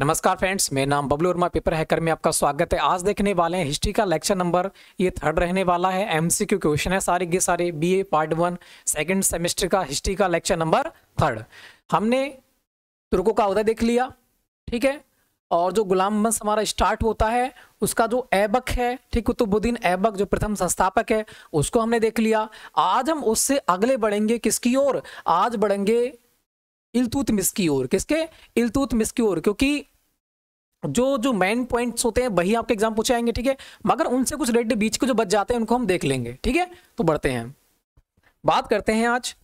नमस्कार फ्रेंड्स मेरा नाम बबलू वर्मा पेपर हैकर में आपका स्वागत है आज देखने वाले हैं हिस्ट्री का लेक्चर नंबर ये थर्ड रहने वाला है एमसीक्यू क्वेश्चन है सारे के सारे BA part one second semester का हिस्ट्री का लेक्चर नंबर थर्ड हमने तुर्कों का उदय देख लिया ठीक है और जो गुलाम वंश हमारा स्टार्ट होता है उसका जो ऐबक है ठीक कुतुबुद्दीन ऐबक जो प्रथम संस्थापक है उसको हमने देख लिया आज हम उससे अगले बढ़ेंगे किसकी ओर आज बढ़ेंगे इलतूत मिसकी ओर किसके इलतूत की ओर क्योंकि जो जो मेन पॉइंट्स होते हैं वही आपके एग्जाम पूछे आएंगे ठीक है मगर उनसे कुछ रेड बीच के जो बच जाते हैं उनको हम देख लेंगे ठीक है तो बढ़ते हैं बात करते हैं आज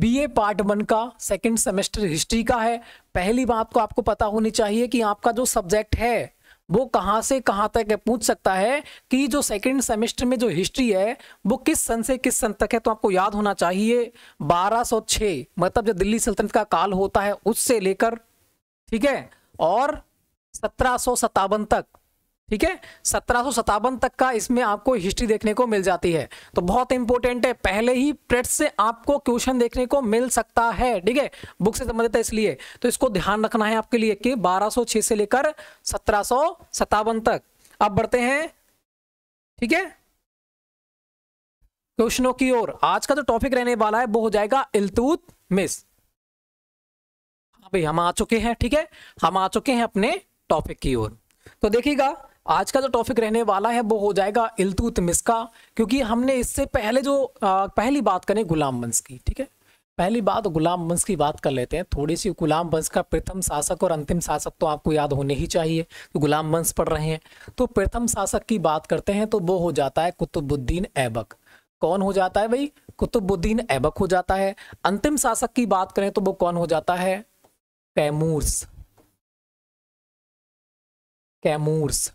बीए पार्ट वन का सेकंड सेमेस्टर हिस्ट्री का है पहली बात को तो आपको पता होनी चाहिए कि आपका जो सब्जेक्ट है वो कहाँ से कहाँ तक है पूछ सकता है कि जो सेकेंड सेमेस्टर में जो हिस्ट्री है वो किस सन से किस सन तक है तो आपको याद होना चाहिए 1206 मतलब जो दिल्ली सल्तनत का काल होता है उससे लेकर ठीक है और सत्रह तक ठीक है सत्रह तक का इसमें आपको हिस्ट्री देखने को मिल जाती है तो बहुत इंपॉर्टेंट है पहले ही प्रेट से आपको क्वेश्चन देखने को मिल सकता है ठीक है बुक से संबंधित है इसलिए तो इसको ध्यान रखना है आपके लिए कि 1206 से लेकर सत्रह तक अब बढ़ते हैं ठीक है क्वेश्चनों की ओर आज का जो तो टॉपिक रहने वाला है वो हो जाएगा इलतूत मिस हाँ भाई हम आ चुके हैं ठीक है हम आ चुके हैं अपने टॉपिक की ओर तो देखिएगा आज का जो टॉपिक रहने वाला है वो हो जाएगा इल्तुतमिस का क्योंकि हमने इससे पहले जो आ, पहली बात करें गुलाम वंश की ठीक है पहली बात गुलाम वंश की बात कर लेते हैं थोड़ी सी गुलाम वंश का प्रथम शासक और अंतिम शासक तो आपको याद होने ही चाहिए तो गुलाम वंश पढ़ रहे हैं तो प्रथम शासक की बात करते हैं तो वो हो जाता है कुतुबुद्दीन ऐबक कौन हो जाता है भाई कुतुबुद्दीन ऐबक हो जाता है अंतिम शासक की बात करें तो वो कौन हो जाता है कैमूर्स कैमूर्स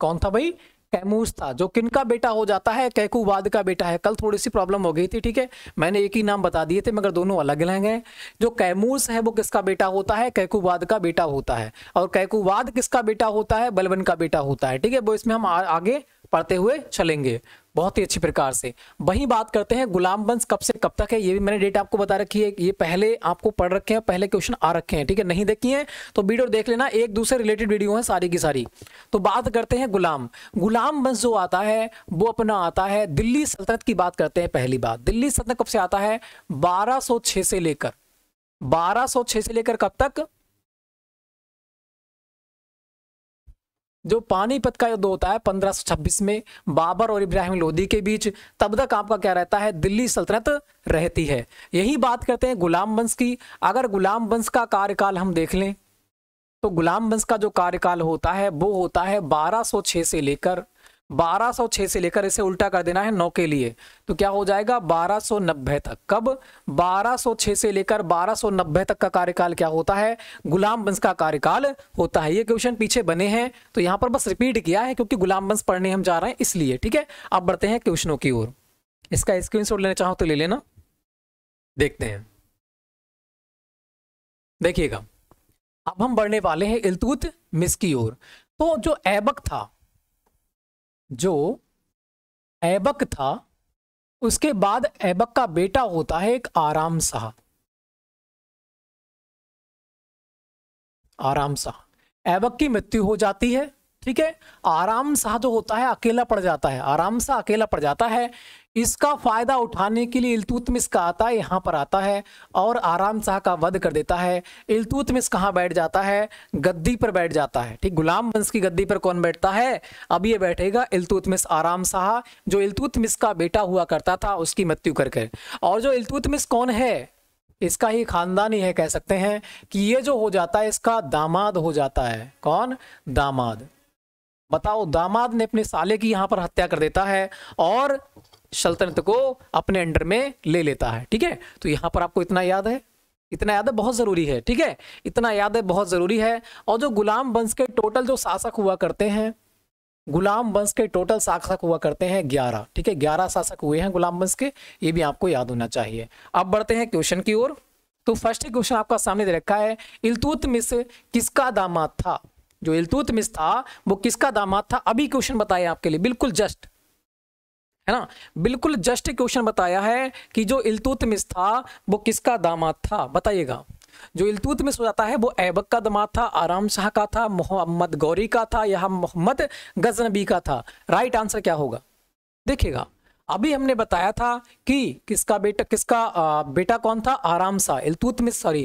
कौन था भाई कैमूस था जो किन का बेटा हो जाता है कैकूबाद का बेटा है कल थोड़ी सी प्रॉब्लम हो गई थी ठीक है मैंने एक ही नाम बता दिए थे मगर दोनों अलग अलग हैं जो कैमूस है वो किसका बेटा होता है कैकूबाद का बेटा होता है और कैकूबाद किसका बेटा होता है बलबन का बेटा होता है ठीक है वो इसमें हम आ, आगे पढ़ते हुए चलेंगे बहुत ही अच्छी प्रकार से वहीं बात करते हैं गुलाम वंश कब से कब तक है ये भी मैंने डेट आपको बता रखी है ये पहले आपको पढ़ रखे हैं पहले क्वेश्चन आ रखे हैं ठीक है नहीं देखिए तो वीडियो देख लेना एक दूसरे रिलेटेड वीडियो है सारी की सारी तो बात करते हैं गुलाम गुलाम वंश जो आता है वो अपना आता है दिल्ली सल्तनत की बात करते हैं पहली बात दिल्ली सल्तनत कब से आता है बारह से लेकर बारह से लेकर कब तक जो पानीपत का युद्ध होता है 1526 में बाबर और इब्राहिम लोधी के बीच तब तक आपका क्या रहता है दिल्ली सल्तनत रहती है यही बात करते हैं गुलाम वंश की अगर गुलाम वंश का कार्यकाल हम देख लें तो गुलाम वंश का जो कार्यकाल होता है वो होता है 1206 से लेकर 1206 से लेकर इसे उल्टा कर देना है 9 के लिए तो क्या हो जाएगा 1290 तक कब 1206 से लेकर 1290 तक का कार्यकाल क्या होता है गुलाम वंश का कार्यकाल होता है ये क्वेश्चन पीछे बने हैं तो यहां पर बस रिपीट किया है क्योंकि गुलाम वंश पढ़ने हम जा रहे हैं इसलिए ठीक है अब बढ़ते हैं क्वेश्चनों की ओर इसका स्क्रीन लेना चाहो तो ले लेना देखते हैं देखिएगा अब हम बढ़ने वाले हैं इलतुत मिस की ओर तो जो ऐबक था जो ऐबक था उसके बाद ऐबक का बेटा होता है एक आराम शाह आराम शाह ऐबक की मृत्यु हो जाती है ठीक है आराम सा जो होता है अकेला पड़ जाता है आराम सा अकेला पड़ जाता है इसका फायदा उठाने के लिए इल्तुतमिस का आता है यहाँ पर आता है और आराम शाह का वध कर देता है इल्तुतमिस कहाँ बैठ जाता है गद्दी पर बैठ जाता है ठीक गुलाम वंश की गद्दी पर कौन बैठता है अब ये बैठेगा इल्तुतमिस आराम शाह जो इल्तुतमिस का बेटा हुआ करता था उसकी मृत्यु करके और जो इल्तुतमिस कौन है इसका ही खानदान ही है कह सकते हैं कि ये जो हो जाता है इसका दामाद हो जाता है कौन दामाद बताओ दामाद ने अपने साले की यहां पर हत्या कर देता है और सल्तनत को अपने अंडर में ले लेता है ठीक है तो यहाँ पर आपको इतना याद है इतना याद है बहुत ज़रूरी है ठीक है इतना याद है बहुत ज़रूरी है और जो गुलाम वंश के टोटल जो शासक हुआ करते हैं गुलाम वंश के टोटल शासक हुआ करते हैं ग्यारह ठीक है ग्यारह शासक हुए हैं गुलाम वंश के ये भी आपको याद होना चाहिए अब बढ़ते हैं क्वेश्चन की ओर तो फर्स्ट क्वेश्चन आपका सामने दे रखा है इलतुतमिस किसका दामाद था जो इलतुतमिस था वो किसका दामाद था अभी क्वेश्चन बताया आपके लिए बिल्कुल जस्ट है ना बिल्कुल जस्ट क्वेश्चन बताया है कि जो इलतुतमिस था वो किसका दामाद था बताइएगा जो इलतुतमिस हो जाता है वो ऐबक का दामाद था आराम शाह का था मोहम्मद गौरी का था या मोहम्मद गजनबी का था राइट आंसर क्या होगा देखिएगा अभी हमने बताया था कि किसका बेटा किसका बेटा कौन था आराम शाह इलतुतमिस सॉरी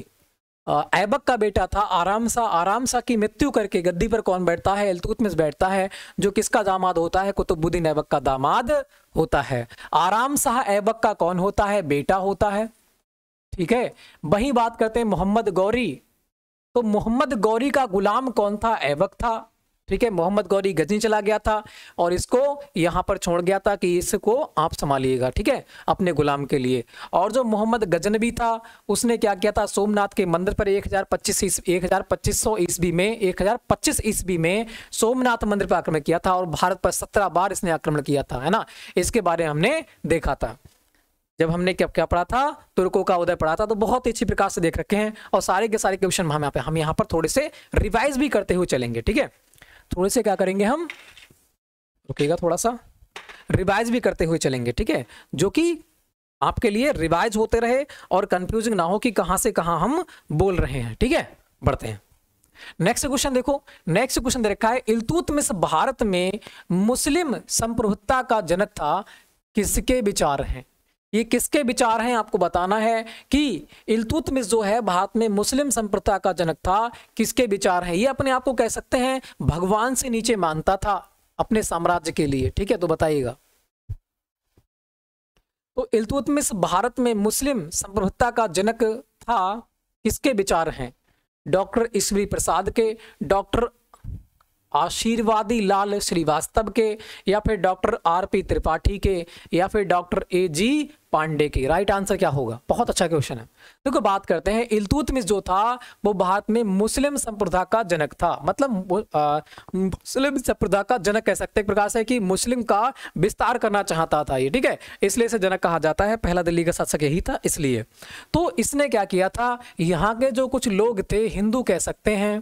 ऐबक का बेटा था आराम आराम सा की मृत्यु करके गद्दी पर कौन बैठता है में बैठता है जो किसका दामाद होता है कुतुबुद्दीन ऐबक का दामाद होता है आराम सा ऐबक का कौन होता है बेटा होता है ठीक है वही बात करते हैं मोहम्मद गौरी तो मोहम्मद गौरी का गुलाम कौन था ऐबक था ठीक है मोहम्मद गौरी गजनी चला गया था और इसको यहाँ पर छोड़ गया था कि इसको आप संभालिएगा ठीक है अपने गुलाम के लिए और जो मोहम्मद गजनबी था उसने क्या किया था सोमनाथ के मंदिर पर एक हजार पच्चीस एक हजार पच्चीस सौ ईस्वी में एक हजार पच्चीस ईस्वी में सोमनाथ मंदिर पर आक्रमण किया था और भारत पर सत्रह बार इसने आक्रमण किया था है ना इसके बारे में हमने देखा था जब हमने क्या क्या पढ़ा था तुर्कों का उदय पढ़ा था तो बहुत ही अच्छी प्रकार से देख रखे हैं और सारे के सारे क्वेश्चन हम यहाँ पे हम यहाँ पर थोड़े से रिवाइज भी करते हुए चलेंगे ठीक है थोड़े से क्या करेंगे हम रुकेगा थोड़ा सा रिवाइज भी करते हुए चलेंगे ठीक है जो कि आपके लिए रिवाइज होते रहे और कंफ्यूजिंग ना हो कि कहां से कहां हम बोल रहे हैं ठीक है बढ़ते हैं नेक्स्ट क्वेश्चन देखो नेक्स्ट क्वेश्चन दे रखा है इलतुतमिस भारत में मुस्लिम संप्रभुता का जनक था किसके विचार हैं ये किसके विचार हैं आपको बताना है कि इलतुतमिस जो है भारत में मुस्लिम संप्रदाय का जनक था किसके विचार हैं ये अपने आप को कह सकते हैं भगवान से नीचे मानता था अपने साम्राज्य के लिए ठीक है तो बताइएगा तो इलतुतमिस भारत में मुस्लिम संप्रभुता का जनक था किसके विचार हैं डॉक्टर ईश्वरी प्रसाद के डॉक्टर आशीर्वादी लाल श्रीवास्तव के या फिर डॉक्टर आर पी त्रिपाठी के या फिर डॉक्टर ए जी पांडे के राइट आंसर क्या होगा बहुत अच्छा क्वेश्चन है देखो तो बात करते हैं इलतुतमिस जो था वो भारत में मुस्लिम संप्रदा का जनक था मतलब मुस्लिम संप्रदा का जनक कह सकते हैं प्रकाश है कि मुस्लिम का विस्तार करना चाहता था ये ठीक है इसलिए इसे जनक कहा जाता है पहला दिल्ली का शासक यही था इसलिए तो इसने क्या किया था यहाँ के जो कुछ लोग थे हिंदू कह सकते हैं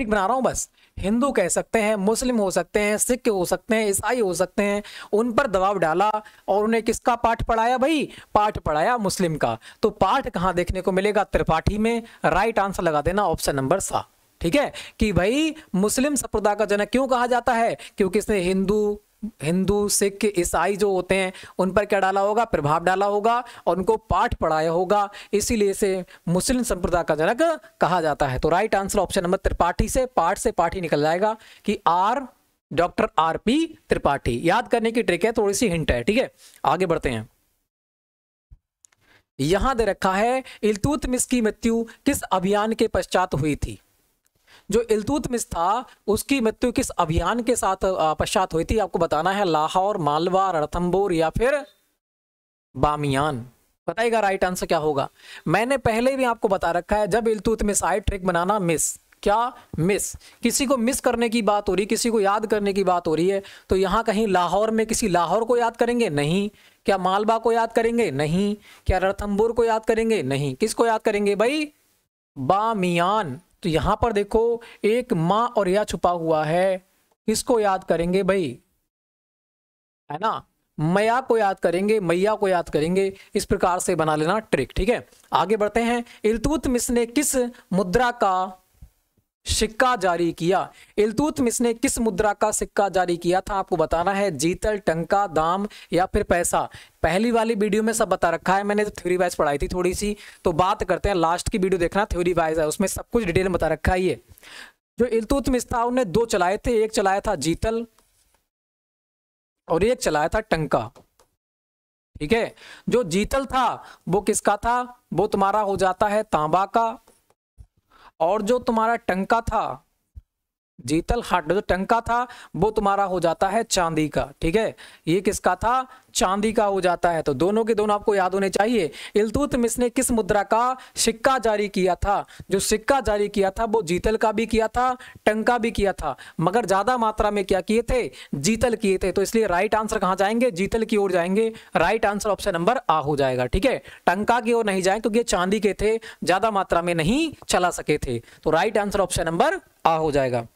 एक बना रहा हूँ बस हिंदू कह सकते हैं मुस्लिम हो सकते हैं सिख हो सकते हैं ईसाई हो सकते हैं उन पर दबाव डाला और उन्हें किसका पाठ पढ़ाया भाई पाठ पढ़ाया मुस्लिम का तो पाठ कहाँ देखने को मिलेगा त्रिपाठी में राइट आंसर लगा देना ऑप्शन नंबर सा ठीक है कि भाई मुस्लिम संप्रदाय का जनक क्यों कहा जाता है क्योंकि इसने हिंदू हिंदू सिख ईसाई जो होते हैं उन पर क्या डाला होगा प्रभाव डाला होगा और उनको पाठ पढ़ाया होगा इसीलिए इसे मुस्लिम संप्रदाय का जनक कहा जाता है तो right answer option number Tripathi से पाठ से पाठ ही निकल जाएगा कि R doctor R P Tripathi याद करने की ट्रिक है थोड़ी सी हिंट है ठीक है आगे बढ़ते हैं यहां दे रखा है इलतुतमिस की मृत्यु किस अभियान के पश्चात हुई थी जो इलतुतमिस था उसकी मृत्यु किस अभियान के साथ पश्चात हुई थी आपको बताना है लाहौर मालवा रणथम्बोर या फिर बामियान बताइएगा राइट आंसर क्या होगा मैंने पहले भी आपको बता रखा है जब इलतुतमिस आए ट्रिक बनाना मिस क्या मिस किसी को मिस करने की बात हो रही किसी को याद करने की बात हो रही है तो यहाँ कहीं लाहौर में किसी लाहौर को याद करेंगे नहीं क्या मालवा को याद करेंगे नहीं क्या रणथम्बोर को याद करेंगे नहीं किसको याद करेंगे भाई बामियान तो यहां पर देखो एक माँ और या छुपा हुआ है किसको याद करेंगे भाई है ना मैया को याद करेंगे मैया को याद करेंगे इस प्रकार से बना लेना ट्रिक ठीक है आगे बढ़ते हैं मिस ने किस मुद्रा का सिक्का जारी किया इलतुतमिस ने किस मुद्रा का सिक्का जारी किया था आपको बताना है जीतल टंका दाम या फिर पैसा पहली वाली वीडियो में सब बता रखा है मैंने तो थ्योरी वाइज पढ़ाई थी थोड़ी सी तो बात करते हैं लास्ट की वीडियो देखना थ्योरी वाइज है उसमें सब कुछ डिटेल बता रखा है ये जो इलतुतमिस था उन्होंने दो चलाए थे एक चलाया था जीतल और एक चलाया था टंका ठीक है जो जीतल था वो किसका था वो तुम्हारा हो जाता है तांबा का और जो तुम्हारा टंका था जीतल हट जो टंका था वो तुम्हारा हो जाता है चांदी का ठीक है ये किसका था चांदी का हो जाता है तो दोनों के दोनों आपको याद होने चाहिए इलतुतमिस ने किस मुद्रा का सिक्का जारी किया था जो सिक्का जारी किया था वो जीतल का भी किया था टंका भी किया था मगर ज्यादा मात्रा में क्या किए थे जीतल किए थे तो इसलिए राइट आंसर कहां जाएंगे जीतल की ओर जाएंगे right answer option number A हो जाएगा ठीक है टंका की ओर नहीं जाए क्योंकि चांदी के थे ज्यादा मात्रा में नहीं चला सके थे तो right answer option number A हो जाएगा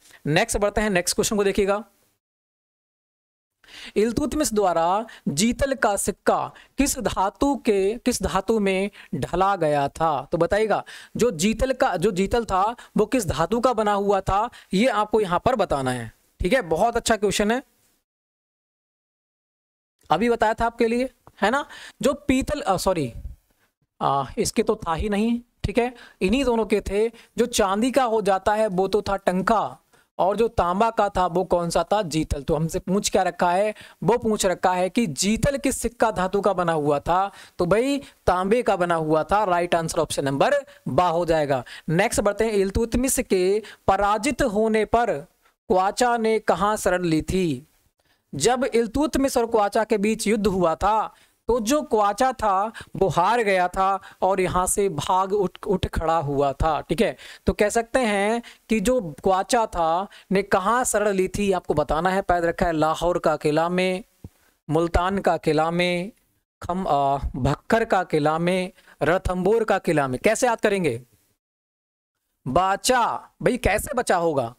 नेक्स्ट बढ़ते हैं नेक्स्ट क्वेश्चन को देखिएगा इल्तुतमिस द्वारा जीतल का सिक्का किस धातु के किस धातु में ढला गया था तो बताइएगा जो जीतल का जो जीतल था वो किस धातु का बना हुआ था ये आपको यहां पर बताना है ठीक है बहुत अच्छा क्वेश्चन है अभी बताया था आपके लिए है ना जो पीतल सॉरी इसके तो था ही नहीं ठीक है इन्हीं दोनों के थे जो चांदी का हो जाता है वो तो था टंका और जो तांबा का था वो कौन सा था जीतल तो हमसे पूछ क्या रखा है वो पूछ रखा है कि जीतल किस सिक्का धातु का बना हुआ था तो भाई तांबे का बना हुआ था राइट आंसर ऑप्शन नंबर बा हो जाएगा नेक्स्ट बढ़ते हैं इलतुतमिस के पराजित होने पर क्वाचा ने कहा शरण ली थी जब इलतुतमिस और क्वाचा के बीच युद्ध हुआ था तो जो क्वाचा था वो हार गया था और यहाँ से भाग उठ उठ खड़ा हुआ था ठीक है तो कह सकते हैं कि जो क्वाचा था ने कहाँ शरण ली थी आपको बताना है पैद रखा है लाहौर का किला में मुल्तान का किला में खम भक्कर का किला में रथम्बोर का किला में कैसे याद करेंगे बाचा भाई कैसे बचा होगा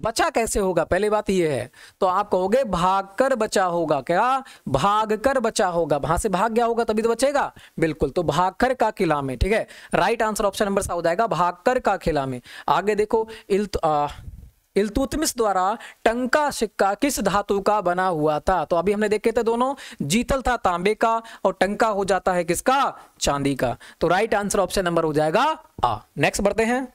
बचा कैसे होगा पहली बात यह है तो आप कहोगे भाग कर बचा होगा क्या भाग कर बचा होगा वहां से भाग गया होगा तभी तो बचेगा बिल्कुल तो भाग कर का किला में ठीक है राइट आंसर ऑप्शन नंबर सा हो जाएगा भाग कर का किला में आगे देखो इल्त आ, द्वारा टंका सिक्का किस धातु का बना हुआ था तो अभी हमने देखे थे दोनों जीतल था तांबे का और टंका हो जाता है किसका चांदी का तो राइट आंसर ऑप्शन नंबर हो जाएगा आ नेक्स्ट बढ़ते हैं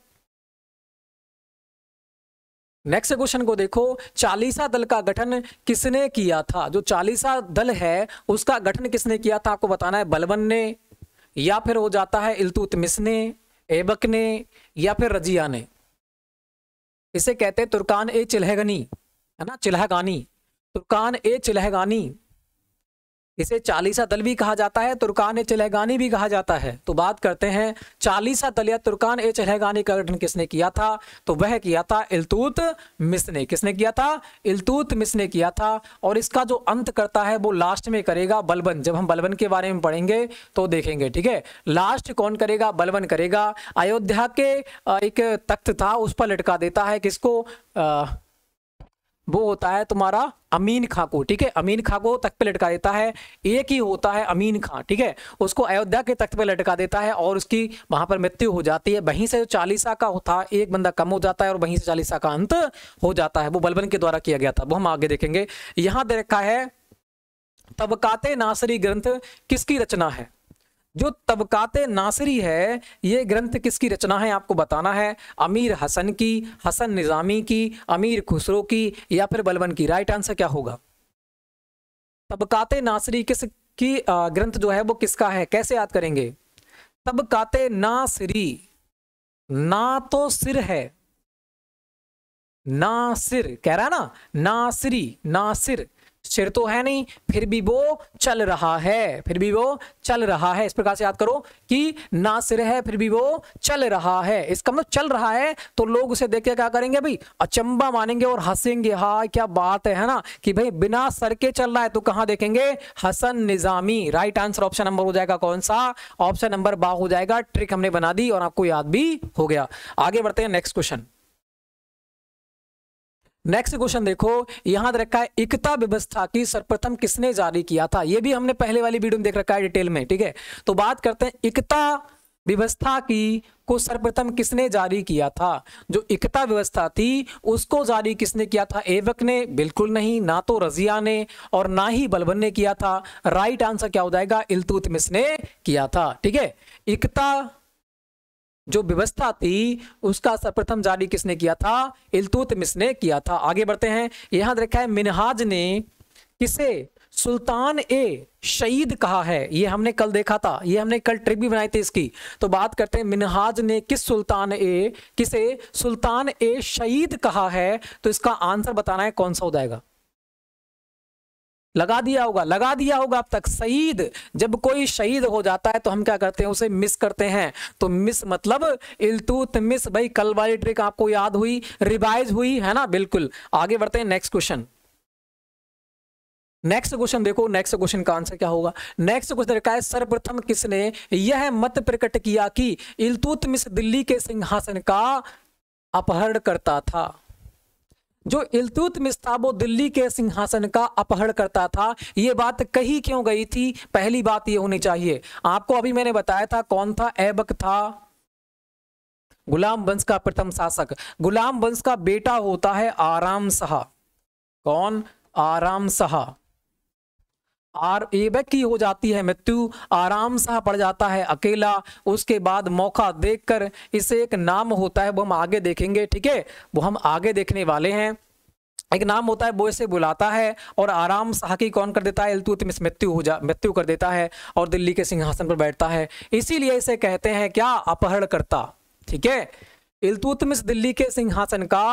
नेक्स्ट क्वेश्चन को देखो चालीसा दल का गठन किसने किया था जो चालीसा दल है उसका गठन किसने किया था आपको बताना है बलबन ने या फिर हो जाता है इल्तुतमिस ने एबक ने या फिर रजिया ने इसे कहते हैं तुर्कान ए चिलहगनी है ना चिलहगानी तुर्कान ए चिलहगानी इसे चालीसा दल भी कहा जाता है तुर्कान ए चलेगानी भी कहा जाता है तो बात करते हैं चालीसा दल या तुर्कान ए चलेगानी का गठन किसने किया था तो वह किया था इलतूत मिस ने किसने किया था इलतूत मिस ने किया था और इसका जो अंत करता है वो लास्ट में करेगा बलबन जब हम बलबन के बारे में पढ़ेंगे तो देखेंगे ठीक है लास्ट कौन करेगा बलबन करेगा अयोध्या के एक तख्त था उस पर लटका देता है किसको अः वो होता है तुम्हारा अमीन खां को ठीक है अमीन खां को तख्त पे लटका देता है एक ही होता है अमीन खां ठीक है उसको अयोध्या के तख्त पे लटका देता है और उसकी वहां पर मृत्यु हो जाती है वहीं से जो चालीसा का होता एक बंदा कम हो जाता है और वहीं से चालीसा का अंत हो जाता है वो बलबन के द्वारा किया गया था वो हम आगे देखेंगे यहां देखा है तबकाते नासरी ग्रंथ किसकी रचना है जो तबकात नासरी है ये ग्रंथ किसकी रचना है आपको बताना है अमीर हसन की हसन निज़ामी की अमीर खुसरो की या फिर बलबन की राइट आंसर क्या होगा तबकात नासरी किस की ग्रंथ जो है वो किसका है कैसे याद करेंगे तबकात नासरी ना तो सिर है ना सिर कह रहा है ना नासरी नासिर सिर तो है नहीं फिर भी वो चल रहा है फिर भी वो चल रहा है इस प्रकार से याद करो कि ना सिर है फिर भी वो चल रहा है इसका मतलब चल रहा है तो लोग उसे देख के क्या करेंगे भाई अचंबा मानेंगे और हंसेंगे हा क्या बात है ना कि भाई बिना सर के चल रहा है तो कहां देखेंगे Hasan Nizami right answer option number हो जाएगा कौन सा ऑप्शन नंबर बा हो जाएगा ट्रिक हमने बना दी और आपको याद भी हो गया आगे बढ़ते हैं नेक्स्ट क्वेश्चन नेक्स्ट क्वेश्चन देखो यहां दे रखा है एकता व्यवस्था की सर्वप्रथम किसने जारी किया था यह भी हमने पहले वाली वीडियो में देख रखा है डिटेल में ठीक है तो बात करते हैं एकता व्यवस्था की को सर्वप्रथम किसने जारी किया था जो एकता व्यवस्था थी उसको जारी किसने किया था एवक ने बिल्कुल नहीं ना तो रजिया ने और ना ही बलबन ने किया था राइट आंसर क्या हो जाएगा इलतुतमिस ने किया था ठीक है एकता जो व्यवस्था थी उसका सर्वप्रथम जारी किसने किया था इलतुतमिस ने किया था आगे बढ़ते हैं यहां देखा है मिनहाज ने किसे सुल्तान ए शहीद कहा है ये हमने कल देखा था ये हमने कल ट्रिप भी बनाई थी इसकी तो बात करते हैं मिनहाज ने किस सुल्तान ए किसे सुल्तान ए शहीद कहा है तो इसका आंसर बताना है कौन सा हो जाएगा लगा दिया होगा लगा दिया होगा अब तक शहीद जब कोई शहीद हो जाता है तो हम क्या करते हैं उसे मिस करते हैं तो मिस मतलब इलतूत मिस भाई कल वाली ट्रिक आपको याद हुई रिवाइज हुई है ना बिल्कुल आगे बढ़ते हैं नेक्स्ट क्वेश्चन नेक्स्ट क्वेश्चन देखो नेक्स्ट क्वेश्चन का आंसर क्या होगा नेक्स्ट क्वेश्चन रखा है सर्वप्रथम किसने यह मत प्रकट किया कि इलतुतमिस दिल्ली के सिंहासन का अपहरण करता था जो इलतुत मिस्ताबो दिल्ली के सिंहासन का अपहरण करता था ये बात कही क्यों गई थी पहली बात ये होनी चाहिए आपको अभी मैंने बताया था कौन था ऐबक था गुलाम वंश का प्रथम शासक गुलाम वंश का बेटा होता है आराम शाह कौन आराम शाह आर ये बेकी हो जाती है मृत्यु आराम सा पड़ जाता है अकेला उसके बाद मौका देखकर इसे एक नाम होता है वो हम आगे देखेंगे ठीक है वो हम आगे देखने वाले हैं एक नाम होता है वो इसे बुलाता है और आराम साकी कौन कर देता है इलतुत में मृत्यु हो जा मृत्यु कर देता है और दिल्ली के सिंहासन पर बैठता है इसीलिए इसे कहते हैं क्या अपहरण करता ठीक है इलतुतमिस दिल्ली के सिंहासन का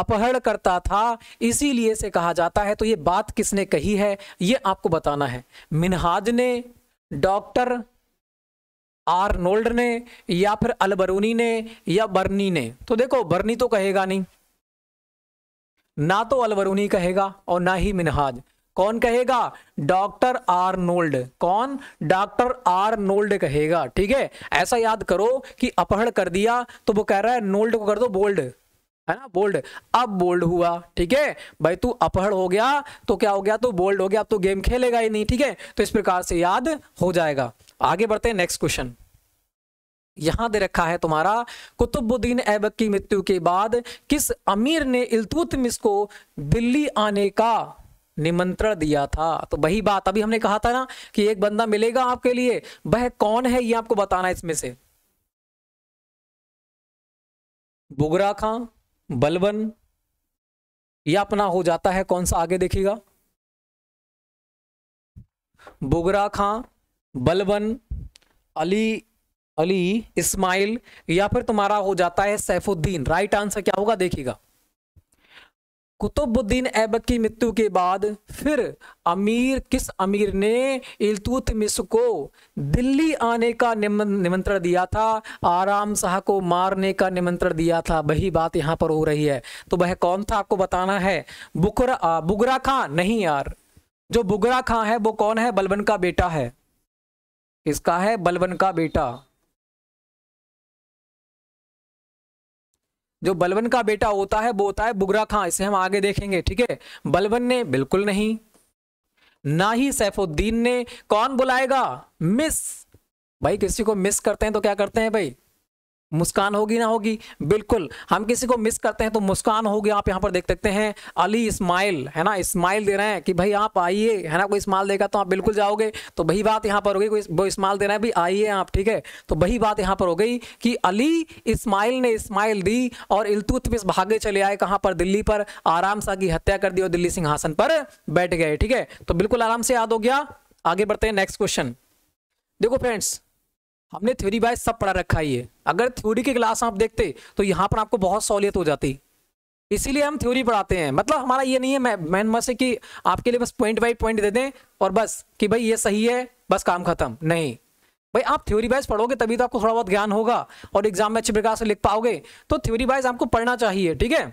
अपहरण करता था इसीलिए से कहा जाता है तो ये बात किसने कही है ये आपको बताना है मिनहाज ने डॉक्टर नोल्ड ने या फिर अलबरूनी ने या बर्नी ने तो देखो बर्नी तो कहेगा नहीं ना तो अलबरूनी कहेगा और ना ही मिनहाज कौन कहेगा डॉक्टर आर नोल्ड कौन डॉक्टर आर नोल्ड कहेगा ठीक है ऐसा याद करो कि अपहरण कर दिया तो वो कह रहा है नोल्ड को कर दो बोल्ड है ना बोल्ड अब बोल्ड हुआ ठीक है भाई तू अपहड़ हो गया तो क्या हो गया तो बोल्ड हो गया अब तो गेम खेलेगा ही नहीं ठीक है तो इस प्रकार से याद हो जाएगा आगे बढ़ते हैं नेक्स्ट क्वेश्चन यहां दे रखा है तुम्हारा कुतुबुद्दीन ऐबक की मृत्यु के बाद किस अमीर ने इलतुतमिस को दिल्ली आने का निमंत्रण दिया था तो वही बात अभी हमने कहा था ना कि एक बंदा मिलेगा आपके लिए वह कौन है ये आपको बताना इसमें से बुगरा खां बलबन यह अपना हो जाता है कौन सा आगे देखिएगा बुगरा खां बलबन अली अली इस्माइल या फिर तुम्हारा हो जाता है सैफुद्दीन राइट आंसर क्या होगा देखिएगा कुतुबुद्दीन ऐबक की मृत्यु के बाद फिर अमीर किस अमीर ने इलतुतमिस को दिल्ली आने का निमंत्रण दिया था आराम शाह को मारने का निमंत्रण दिया था वही बात यहाँ पर हो रही है तो वह कौन था आपको बताना है बुकरा बुगरा खां नहीं यार जो बुगरा खां है वो कौन है बलबन का बेटा है किसका है बलबन का बेटा जो बलवन का बेटा होता है वो होता है बुगरा खां इसे हम आगे देखेंगे ठीक है बलवन ने बिल्कुल नहीं ना ही सैफुद्दीन ने कौन बुलाएगा मिस भाई किसी को मिस करते हैं तो क्या करते हैं भाई मुस्कान होगी ना होगी बिल्कुल हम किसी को मिस करते हैं तो मुस्कान होगी आप यहाँ पर देख सकते हैं अली इस्माइल है ना इस्माइल दे रहे हैं कि भाई आप आइए है ना कोई इस्माइल देगा तो आप बिल्कुल जाओगे तो वही बात यहाँ पर होगी कोई वो इस्माइल दे रहे हैं भी आइए आप ठीक है तो वही बात यहाँ पर हो गई कि अली इस्माइल ने इस्माइल दी और इलतुतमिस भागे चले आए कहाँ पर दिल्ली पर आराम शाह की हत्या कर दी और दिल्ली सिंहासन पर बैठ गए ठीक है तो बिल्कुल आराम से याद हो गया आगे बढ़ते हैं नेक्स्ट क्वेश्चन देखो फ्रेंड्स हमने थ्योरी वाइज सब पढ़ा रखा ही है अगर थ्योरी की क्लास आप देखते तो यहाँ पर आपको बहुत सहूलियत हो जाती इसीलिए हम थ्योरी पढ़ाते हैं मतलब हमारा ये नहीं है मैं मैन मस है कि आपके लिए बस पॉइंट बाई पॉइंट दे दें और बस कि भाई ये सही है बस काम खत्म नहीं भाई आप थ्योरी वाइज पढ़ोगे तभी तो आपको थोड़ा बहुत ज्ञान होगा और एग्जाम में अच्छे प्रकार से लिख पाओगे तो थ्योरी वाइज आपको पढ़ना चाहिए ठीक है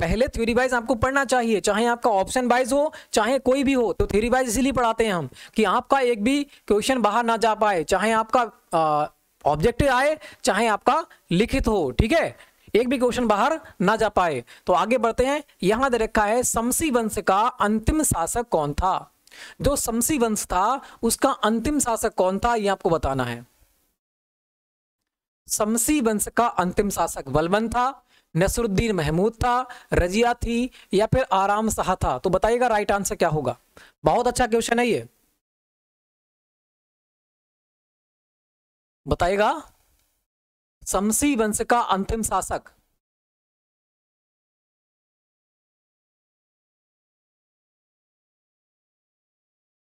पहले थ्योरी वाइज आपको पढ़ना चाहिए चाहे आपका ऑप्शन वाइज हो चाहे कोई भी हो तो थ्योरी वाइज इसीलिए पढ़ाते हैं हम कि आपका एक भी क्वेश्चन बाहर ना जा पाए चाहे आपका ऑब्जेक्टिव आए चाहे आपका लिखित हो ठीक है एक भी क्वेश्चन बाहर ना जा पाए तो आगे बढ़ते हैं यहां दे रखा है समसी वंश का अंतिम शासक कौन था जो शमसी वंश था उसका अंतिम शासक कौन था यह आपको बताना है समसी वंश का अंतिम शासक बलवंत था नसरुद्दीन महमूद था रजिया थी या फिर आराम शाह था तो बताइएगा राइट आंसर क्या होगा बहुत अच्छा क्वेश्चन है ये बताइएगा शमसी वंश का अंतिम शासक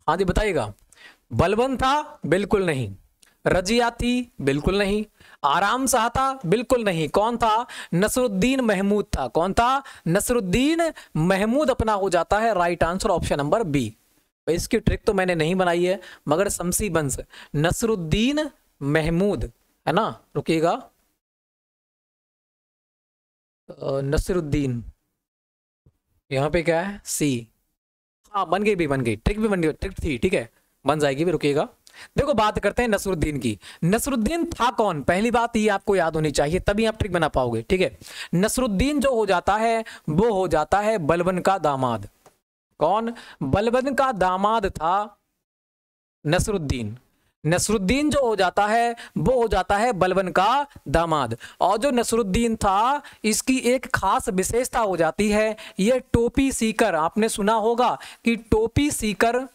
हाँ जी बताइएगा बलबन था बिल्कुल नहीं रजिया थी बिल्कुल नहीं आराम शाह था बिल्कुल नहीं कौन था नसरुद्दीन महमूद था कौन था नसरुद्दीन महमूद अपना हो जाता है right answer option number B इसकी ट्रिक तो मैंने नहीं बनाई है मगर शमसी बंस नसरुद्दीन महमूद है ना रुकिएगा नसरुद्दीन यहाँ पे क्या है सी हाँ बन गई भी बन गई ट्रिक भी बन गई ट्रिक थी ठीक है बन जाएगी भी रुकिएगा देखो बात करते हैं नसरुद्दीन की नसरुद्दीन था कौन पहली बात ये आपको याद होनी चाहिए तभी आप ट्रिक बना पाओगे ठीक है नसरुद्दीन जो हो जाता है वो हो जाता है बलबन का दामाद कौन बलबन का दामाद था नसरुद्दीन नसरुद्दीन जो हो जाता है वो हो जाता है बलबन का दामाद और जो नसरुद्दीन था इसकी एक खास विशेषता हो जाती है ये टोपी सीकर आपने सुना होगा कि टोपी सीकर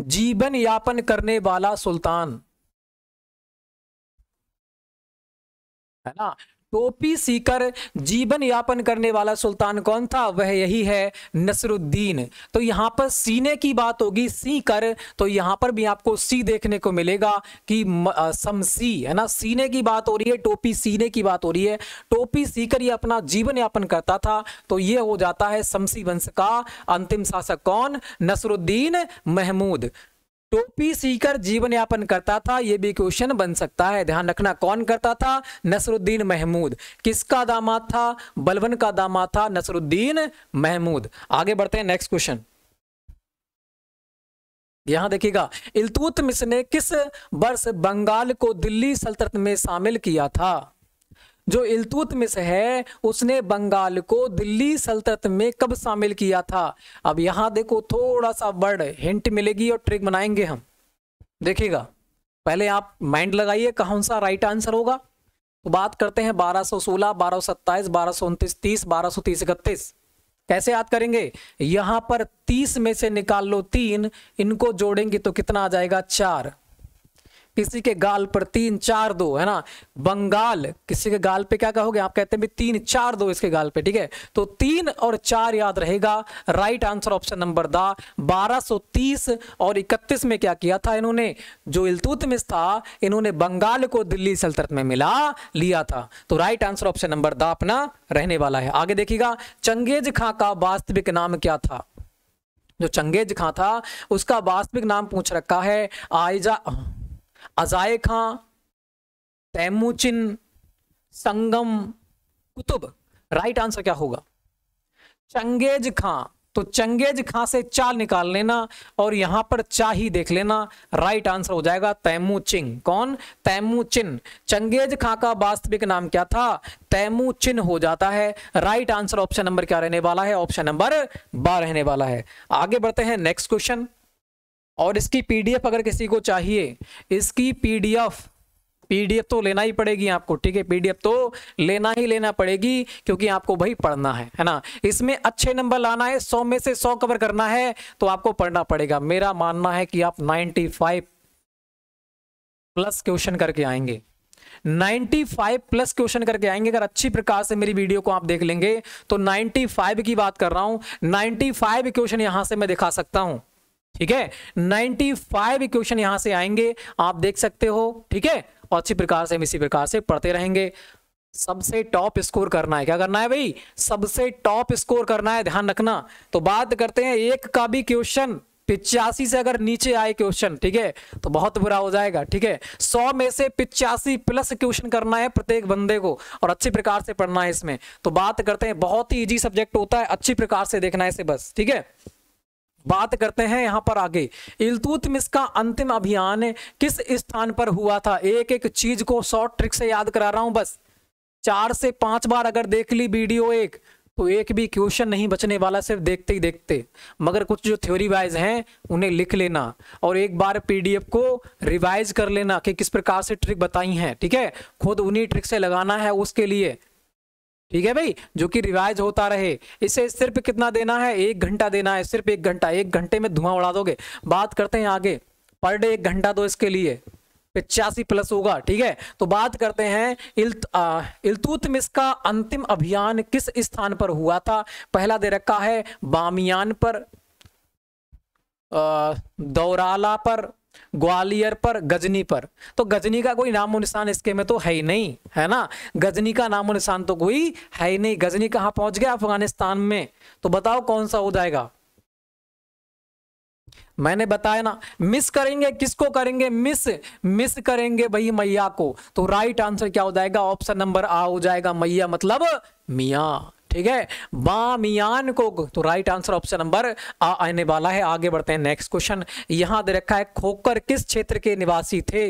जीवन यापन करने वाला सुल्तान है ना टोपी सीकर जीवन यापन करने वाला सुल्तान कौन था वह यही है नसरुद्दीन तो यहाँ पर सीने की बात होगी सीकर तो यहाँ पर भी आपको सी देखने को मिलेगा कि समसी है ना सीने की बात हो रही है टोपी सीने की बात हो रही है टोपी सीकर ये अपना जीवन यापन करता था तो ये हो जाता है समसी वंश का अंतिम शासक कौन नसरुद्दीन महमूद टोपी सीकर जीवन यापन करता था यह भी क्वेश्चन बन सकता है ध्यान रखना कौन करता था नसरुद्दीन महमूद किसका दामाद था बलवन का दामाद था नसरुद्दीन महमूद आगे बढ़ते हैं नेक्स्ट क्वेश्चन यहां देखिएगा इलतुतमिश ने किस वर्ष बंगाल को दिल्ली सल्तनत में शामिल किया था जो इलतुतमिस है उसने बंगाल को दिल्ली सल्तनत में कब शामिल किया था अब यहां देखो थोड़ा सा वर्ड हिंट मिलेगी और ट्रिक बनाएंगे हम देखिएगा पहले आप माइंड लगाइए कौन सा राइट आंसर होगा तो बात करते हैं 1216, तीस बारह सो तीस इकतीस कैसे याद करेंगे यहां पर 30 में से निकाल लो तीन इनको जोड़ेंगे तो कितना आ जाएगा चार किसी के गाल पर तीन चार दो है ना बंगाल किसी के गाल पे क्या कहोगे आप कहते हैं तीन चार दो इसके गाल पे ठीक है तो तीन और चार याद रहेगा right answer option number D 1230 और 31 में क्या किया था इन्होंने जो इलतुतमिस था इन्होंने बंगाल को दिल्ली सल्तनत में मिला लिया था तो right answer option number D अपना रहने वाला है आगे देखिएगा चंगेज खां का वास्तविक नाम क्या था जो चंगेज खां था उसका वास्तविक नाम पूछ रखा है आयजा अजाय खां तैमुचिन संगम कुतुब राइट आंसर क्या होगा चंगेज खां तो चंगेज खां से चा निकाल लेना और यहां पर चा ही देख लेना राइट आंसर हो जाएगा तैमू चिंग कौन तैमू चिन चंगेज खां का वास्तविक नाम क्या था तैमू चिन हो जाता है राइट आंसर ऑप्शन नंबर क्या रहने वाला है ऑप्शन नंबर बा रहने वाला है आगे बढ़ते हैं नेक्स्ट क्वेश्चन और इसकी पीडीएफ अगर किसी को चाहिए इसकी पीडीएफ पीडीएफ तो लेना ही पड़ेगी आपको ठीक है पीडीएफ तो लेना ही लेना पड़ेगी क्योंकि आपको वही पढ़ना है है ना इसमें अच्छे नंबर लाना है सौ में से सौ कवर करना है तो आपको पढ़ना पड़ेगा मेरा मानना है कि आप 95 प्लस क्वेश्चन करके आएंगे 95 प्लस क्वेश्चन करके आएंगे अगर अच्छी प्रकार से मेरी वीडियो को आप देख लेंगे तो 95 की बात कर रहा हूं 95 क्वेश्चन यहां से मैं दिखा सकता हूं ठीक है 95 इक्वेशन यहां से आएंगे आप देख सकते हो ठीक है और अच्छी प्रकार से हम इसी प्रकार से पढ़ते रहेंगे सबसे टॉप स्कोर करना है क्या करना है भाई सबसे टॉप स्कोर करना है ध्यान रखना तो बात करते हैं एक का भी क्वेश्चन पिचासी से अगर नीचे आए क्वेश्चन ठीक है तो बहुत बुरा हो जाएगा ठीक है सौ में से पिचासी प्लस क्वेश्चन करना है प्रत्येक बंदे को और अच्छी प्रकार से पढ़ना है इसमें तो बात करते हैं बहुत ही इजी सब्जेक्ट होता है अच्छी प्रकार से देखना है इसे बस ठीक है बात करते हैं यहां पर आगे इलतुतमिस का अंतिम अभियान किस स्थान पर हुआ था एक एक चीज को शॉर्ट ट्रिक से याद करा रहा हूं बस चार से पांच बार अगर देख ली वीडियो एक तो एक भी क्वेश्चन नहीं बचने वाला सिर्फ देखते ही देखते मगर कुछ जो थ्योरी वाइज हैं उन्हें लिख लेना और एक बार पीडीएफ को रिवाइज कर लेना कि किस प्रकार से ट्रिक बताई हैं ठीक है खुद उन्हीं ट्रिक से लगाना है उसके लिए ठीक है भाई जो कि रिवाइज होता रहे इसे सिर्फ कितना देना है एक घंटा देना है सिर्फ एक घंटा एक घंटे में धुआं उड़ा दोगे बात करते हैं आगे पर डे एक घंटा दो इसके लिए पिचासी प्लस होगा ठीक है तो बात करते हैं इल्त, आ, इल्तुतमिस का अंतिम अभियान किस स्थान पर हुआ था पहला दे रखा है बामियान पर दौराला पर ग्वालियर पर गजनी पर तो गजनी का कोई नामो निशान इसके में तो है ही नहीं है ना गजनी का नामो निशान तो कोई है ही नहीं गजनी कहां पहुंच गया अफगानिस्तान में तो बताओ कौन सा हो जाएगा मैंने बताया ना मिस करेंगे किसको करेंगे मिस मिस करेंगे भाई मैया को तो राइट आंसर क्या हो जाएगा ऑप्शन नंबर आ हो जाएगा मैया मतलब मिया ठीक है बामियान को तो राइट आंसर ऑप्शन नंबर आने वाला है आगे बढ़ते हैं नेक्स्ट क्वेश्चन यहां दे रखा है खोकर किस क्षेत्र के निवासी थे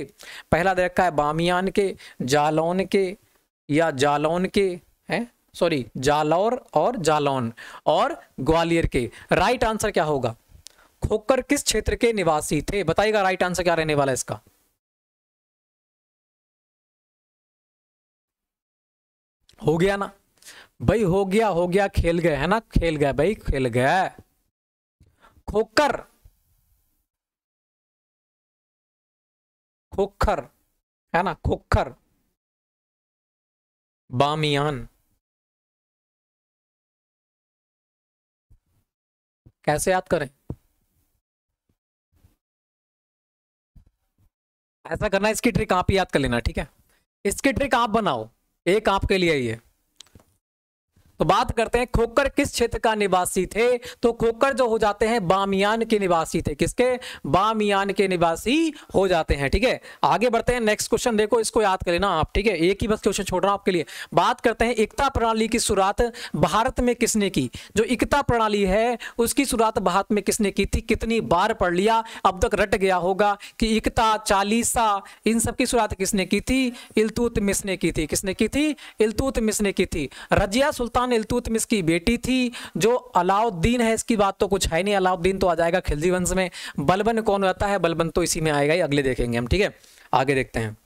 पहला दे रखा है बामियान के जालौन के या जालौन के हैं सॉरी जालौर और जालौन और ग्वालियर के राइट आंसर क्या होगा खोकर किस क्षेत्र के निवासी थे बताइएगा राइट आंसर क्या रहने वाला है इसका हो गया ना भाई हो गया हो गया खेल गए है ना खेल गए भाई खेल गए खोकर खोखर है ना खोखर बामियान कैसे याद करें ऐसा करना इसकी ट्रिक आप ही याद कर लेना ठीक है इसकी ट्रिक आप बनाओ एक आपके लिए ही है तो बात करते हैं खोकर किस क्षेत्र का निवासी थे तो खोकर जो हो जाते हैं बामियान के निवासी थे किसके बामियान के निवासी हो जाते हैं ठीक है आगे बढ़ते हैं नेक्स्ट क्वेश्चन देखो इसको याद कर लेना आप ठीक है एक ही बस क्वेश्चन छोड़ रहा हूं आपके लिए बात करते हैं एकता प्रणाली की शुरुआत भारत में किसने की जो एकता प्रणाली है उसकी शुरुआत भारत में किसने की थी कितनी बार पढ़ लिया अब तक रट गया होगा कि एकता चालीसा इन सबकी शुरुआत किसने की थी मिस ने की थी किसने की थी मिस ने की थी रजिया सुल्तान सुल्तान इलतुतमिस इसकी बेटी थी जो अलाउद्दीन है इसकी बात तो कुछ है नहीं अलाउद्दीन तो आ जाएगा खिलजी वंश में बलबन कौन रहता है बलबन तो इसी में आएगा ही अगले देखेंगे हम ठीक है आगे देखते हैं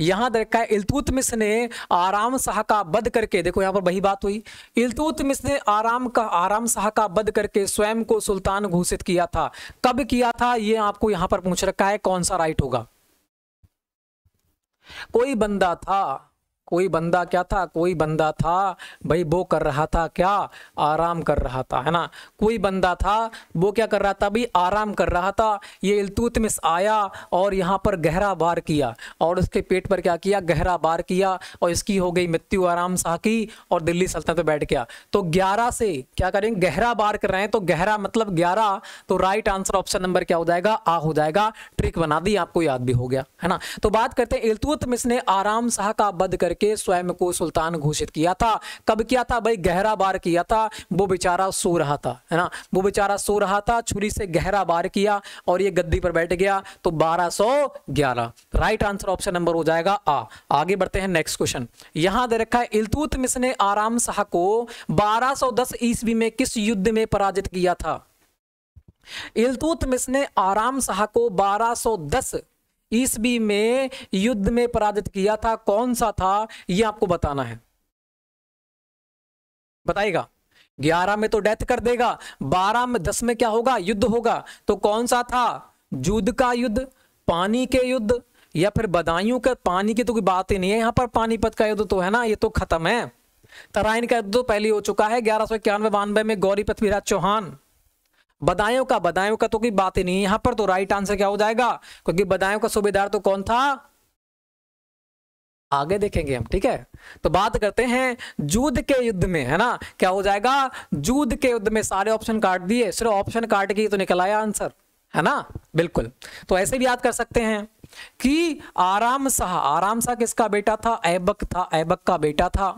यहाँ देखा है इलतुतमिस ने आराम शाह का वध करके देखो यहां पर वही बात हुई इलतुतमिस ने आराम का आराम शाह का वध करके स्वयं को सुल्तान घोषित किया था कब किया था ये आपको यहां पर पूछ रखा है कौन सा राइट होगा कोई बंदा था कोई बंदा क्या था कोई बंदा था भाई वो कर रहा था क्या आराम कर रहा था है ना कोई बंदा था वो क्या कर रहा था भाई आराम कर रहा था ये इलतुतमिस आया और यहाँ पर गहरा बार किया और उसके पेट पर क्या किया गहरा बार किया और इसकी हो गई मृत्यु आराम शाह की और दिल्ली सल्तनत पर बैठ गया तो ग्यारह से क्या करेंगे गहरा बार कर रहे हैं तो गहरा मतलब ग्यारह तो राइट आंसर ऑप्शन नंबर क्या हो जाएगा आ हो जाएगा ट्रिक बना दी आपको याद भी हो गया है ना तो बात करते हैं इलतुतमिस ने आराम शाह का बद करके करके स्वयं को सुल्तान घोषित किया था कब किया था भाई गहरा बार किया था वो बेचारा सो रहा था है ना वो बेचारा सो रहा था छुरी से गहरा बार किया और ये गद्दी पर बैठ गया तो 1211 राइट आंसर ऑप्शन नंबर हो जाएगा आ आगे बढ़ते हैं नेक्स्ट क्वेश्चन यहां दे रखा है इलतुतमिश ने आराम शाह को बारह 1210 ईस्वी में किस युद्ध में पराजित किया था इलतुतमिश ने आराम शाह को 1210 ईस्वी में युद्ध में पराजित किया था कौन सा था यह आपको बताना है बताएगा ग्यारह में तो डेथ कर देगा बारह में दस में क्या होगा युद्ध होगा तो कौन सा था युद्ध का युद्ध पानी के युद्ध या फिर बदायूं का पानी की तो कोई बात ही नहीं है यहां पर पानीपत का युद्ध तो है ना ये तो खत्म है तराइन का युद्ध तो पहले हो चुका है ग्यारह सौ इक्यानवे बानवे में गौरी पृथ्वीराज चौहान बदायों का बदायों का तो कोई बात ही नहीं यहां पर तो राइट आंसर क्या हो जाएगा क्योंकि बदायों का सूबेदार तो कौन था आगे देखेंगे हम ठीक है तो बात करते हैं जूद के युद्ध में है ना क्या हो जाएगा जूद के युद्ध में सारे ऑप्शन काट दिए सिर्फ ऑप्शन काट के तो निकल आया आंसर है ना बिल्कुल तो ऐसे भी याद कर सकते हैं कि आराम शाह आराम शाह किसका बेटा था ऐबक था ऐबक का बेटा था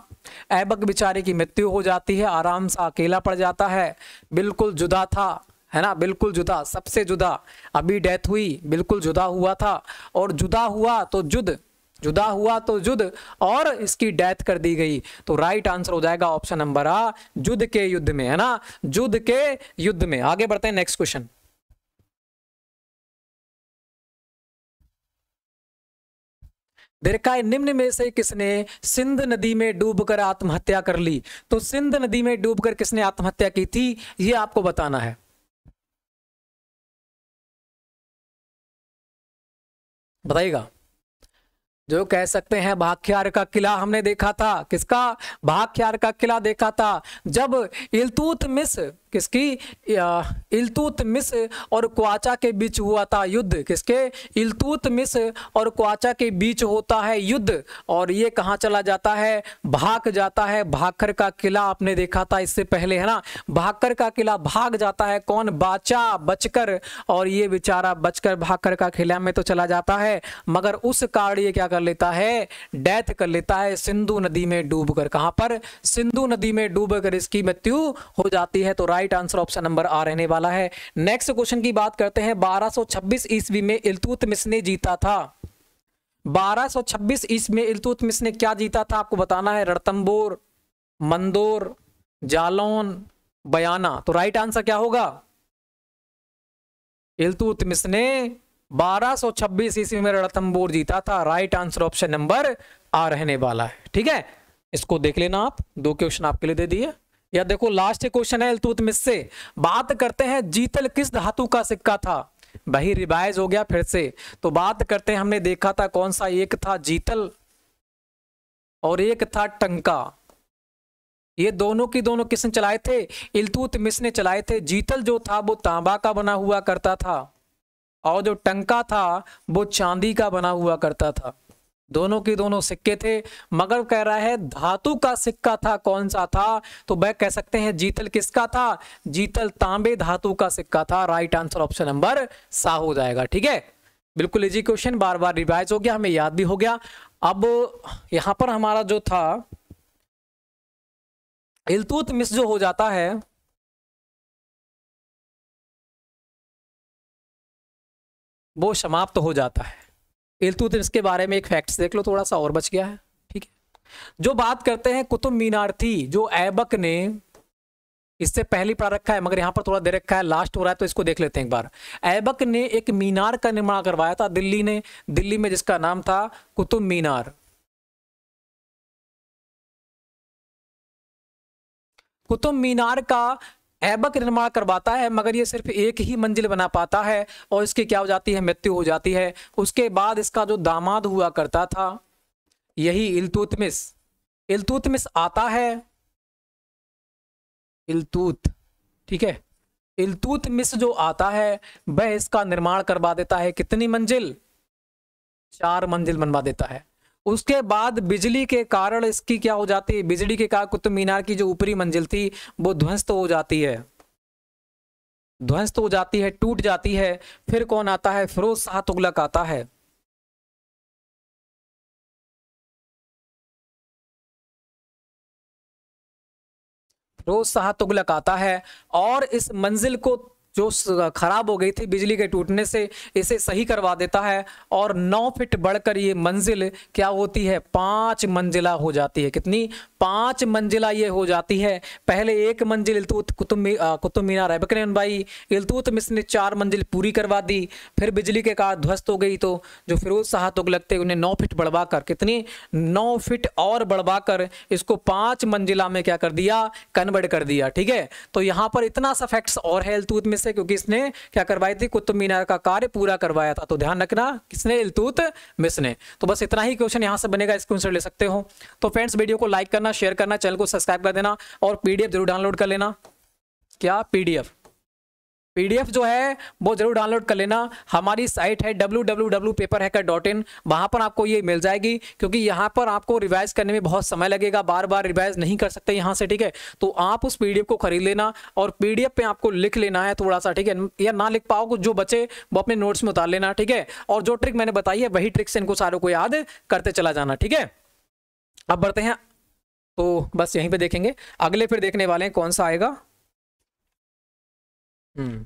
ऐबक बेचारे की मृत्यु हो जाती है आराम शाह अकेला पड़ जाता है बिल्कुल जुदा था है ना बिल्कुल जुदा सबसे जुदा अभी डेथ हुई बिल्कुल जुदा हुआ था और जुदा हुआ तो जुद जुदा हुआ तो जुद और इसकी डेथ कर दी गई तो राइट आंसर हो जाएगा ऑप्शन नंबर आ जुद के युद्ध में है ना जुद के युद्ध में आगे बढ़ते हैं नेक्स्ट क्वेश्चन दीर्घाय निम्न में से किसने सिंध नदी में डूबकर आत्महत्या कर ली तो सिंध नदी में डूबकर किसने आत्महत्या की थी ये आपको बताना है बताइएगा जो कह सकते हैं भाख्यार का किला हमने देखा था किसका भाख्यार का किला देखा था जब इलतुतमिस किसकी मिस और क्वाचा के बीच हुआ था युद्ध किसके मिस और क्वाचा के बीच होता है युद्ध और ये कहाँ चला जाता है भाग जाता है भाकर का किला आपने देखा था इससे पहले है ना भाकर का किला भाग जाता है कौन बाचा बचकर और ये बेचारा बचकर भाकर का किला में तो चला जाता है मगर उस कार्ड ये क्या कर लेता है डेथ कर लेता है सिंधु नदी में डूबकर कर पर सिंधु नदी में डूब इसकी मृत्यु हो जाती है तो राय right answer option number A रहने वाला है नेक्स्ट क्वेश्चन की बात करते हैं 1226 ईस्वी में इलतुतमिश ने जीता था 1226 ईस्वी में इलतुतमिश ने क्या जीता था आपको बताना है रणतंबोर मंदोर जालौन बयाना तो राइट आंसर क्या होगा इलतुतमिश ने 1226 ईस्वी में रणतंबोर जीता था right answer option number A रहने वाला है ठीक है इसको देख लेना आप दो क्वेश्चन आपके लिए दे दिए या देखो लास्ट क्वेश्चन है अलतूत मिस से बात करते हैं जीतल किस धातु का सिक्का था भाई रिवाइज हो गया फिर से तो बात करते हैं हमने देखा था कौन सा एक था जीतल और एक था टंका ये दोनों की दोनों किसने चलाए थे इलतूत मिस ने चलाए थे जीतल जो था वो तांबा का बना हुआ करता था और जो टंका था वो चांदी का बना हुआ करता था दोनों के दोनों सिक्के थे मगर कह रहा है धातु का सिक्का था कौन सा था तो वह कह सकते हैं जीतल किसका था जीतल तांबे धातु का सिक्का था राइट आंसर ऑप्शन नंबर सा हो जाएगा ठीक है बिल्कुल इजी क्वेश्चन बार बार रिवाइज हो गया हमें याद भी हो गया अब यहां पर हमारा जो था हिलतूत मिस जो हो जाता है वो समाप्त तो हो जाता है इल्तुतमिश के बारे में एक फैक्ट्स देख लो थोड़ा सा और बच गया है ठीक है जो बात करते हैं कुतुब मीनार थी जो ऐबक ने इससे पहली पढ़ा रखा है मगर यहाँ पर थोड़ा दे रखा है लास्ट हो रहा है तो इसको देख लेते हैं एक बार ऐबक ने एक मीनार का निर्माण करवाया था दिल्ली ने दिल्ली में जिसका नाम था कुतुब मीनार कुतुब मीनार का ऐबक निर्माण करवाता है मगर ये सिर्फ एक ही मंजिल बना पाता है और इसकी क्या हो जाती है मृत्यु हो जाती है उसके बाद इसका जो दामाद हुआ करता था यही इलतुतमिस इलतुतमिस आता है इलतूत ठीक है मिस जो आता है वह इसका निर्माण करवा देता है कितनी मंजिल चार मंजिल बनवा देता है उसके बाद बिजली के कारण इसकी क्या हो जाती है बिजली के कारण कुतुब मीनार की जो ऊपरी मंजिल थी वो ध्वस्त हो जाती है ध्वस्त हो जाती है टूट जाती है फिर कौन आता है फिरोज शाह तुगलक आता है फिरोज शाह तुगलक आता है और इस मंजिल को जो खराब हो गई थी बिजली के टूटने से इसे सही करवा देता है और नौ फिट बढ़कर ये मंजिल क्या होती है पाँच मंजिला हो जाती है कितनी पाँच मंजिला ये हो जाती है पहले एक मंजिल इलतूत कुतुब कुतुब मीनार ऐबकरन भाई इलतूत मिस ने चार मंजिल पूरी करवा दी फिर बिजली के कार ध्वस्त हो गई तो जो फिरोज शाह तुगलक थे उन्हें नौ फिट बढ़वा कर कितनी नौ फिट और बढ़वा कर इसको पाँच मंजिला में क्या कर दिया कन्वर्ट कर दिया ठीक है तो यहाँ पर इतना सा फैक्ट्स और है इलतूत से क्योंकि इसने क्या करवाई थी कुतुब मीनार का कार्य पूरा करवाया था तो ध्यान रखना किसने इलतूत मिस ने तो बस इतना ही क्वेश्चन यहाँ से बनेगा आंसर ले सकते हो तो फ्रेंड्स वीडियो को लाइक करना शेयर करना चैनल को सब्सक्राइब कर देना और पीडीएफ जरूर डाउनलोड कर लेना क्या पीडीएफ पीडीएफ जो है वो जरूर डाउनलोड कर लेना हमारी साइट है W W W paper hacker dot in वहाँ पर आपको ये मिल जाएगी क्योंकि यहाँ पर आपको रिवाइज करने में बहुत समय लगेगा बार बार रिवाइज नहीं कर सकते यहाँ से ठीक है तो आप उस पीडीएफ को खरीद लेना और पीडीएफ पे आपको लिख लेना है थोड़ा सा ठीक है या ना लिख पाओ जो बचे वो अपने नोट्स में उतार लेना ठीक है और जो ट्रिक मैंने बताई है वही ट्रिक से इनको सारों को याद करते चला जाना ठीक है अब बढ़ते हैं तो बस यहीं पर देखेंगे अगले फिर देखने वाले हैं कौन सा आएगा हम्म।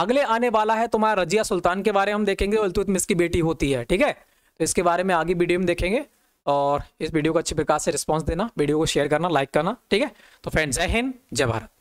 अगले आने वाला है तुम्हारा रजिया सुल्तान के बारे में हम देखेंगे उलतुत मिस की बेटी होती है ठीक है तो इसके बारे में आगे वीडियो में देखेंगे और इस वीडियो को अच्छे प्रकार से रिस्पॉन्स देना वीडियो को शेयर करना लाइक करना ठीक है तो फ्रेंड जय हिंद जय भारत